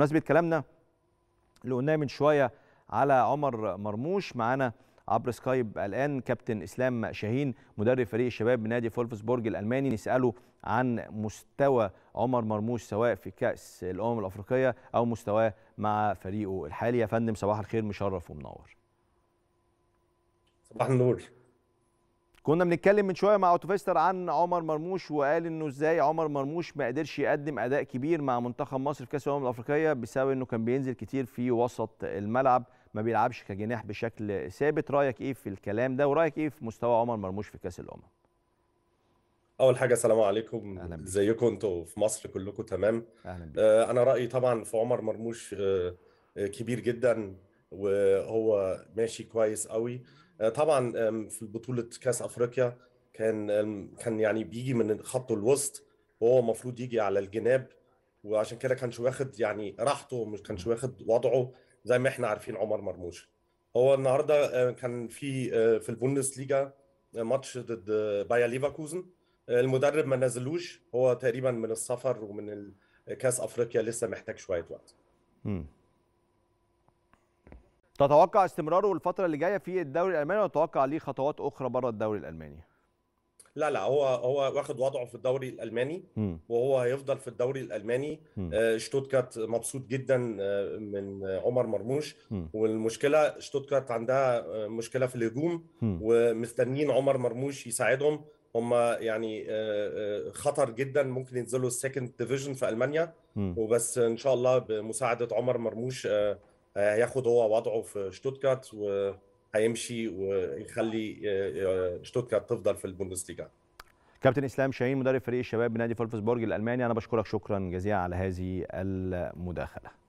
بمناسبه كلامنا اللي قلناه من شويه على عمر مرموش معانا عبر سكايب الان كابتن اسلام شاهين مدرب فريق الشباب بنادي فولفسبورج الالماني نساله عن مستوى عمر مرموش سواء في كاس الامم الافريقيه او مستواه مع فريقه الحالي يا فندم صباح الخير مشرف ومنور صباح النور كنا بنتكلم من شويه مع اوتوفيستر عن عمر مرموش وقال انه ازاي عمر مرموش ما قدرش يقدم اداء كبير مع منتخب مصر في كاس الامم الافريقيه بسبب انه كان بينزل كتير في وسط الملعب ما بيلعبش كجناح بشكل ثابت رايك ايه في الكلام ده ورايك ايه في مستوى عمر مرموش في كاس الامم اول حاجه السلام عليكم ازيكم انتوا في مصر كلكم تمام أهلا بيك. آه، انا رايي طبعا في عمر مرموش آه، آه، كبير جدا وهو ماشي كويس قوي آه، طبعا في بطوله كاس افريقيا كان كان يعني بيجي من خط الوسط وهو المفروض يجي على الجناب وعشان كده كانش واخد يعني راحته مش كانش واخد وضعه زي ما احنا عارفين عمر مرموش هو النهارده آه، كان في آه، في ليجا ماتش ضد بايا ليفركوزن المدرب ما نزلوش هو تقريبا من السفر ومن كاس افريقيا لسه محتاج شويه وقت. تتوقع استمراره الفتره اللي جايه في الدوري الالماني وتتوقع ليه خطوات اخرى بره الدوري الالماني لا لا هو هو واخد وضعه في الدوري الالماني وهو هيفضل في الدوري الالماني آه شتوتجارت مبسوط جدا آه، من عمر مرموش والمشكله شتوتجارت عندها آه، مشكله في الهجوم ومستنيين عمر مرموش يساعدهم هم يعني آه، خطر جدا ممكن ينزلوا السكند ديفيجن في المانيا وبس ان شاء الله بمساعده عمر مرموش هياخد هو وضعه في شتوتجارت وهيمشي ويخلي آه، آه، شتوتجارت تفضل في البوندسليغا كابتن اسلام شاهين مدرب فريق الشباب بنادي فولفسبورج الالماني انا بشكرك شكرا جزيلا على هذه المداخله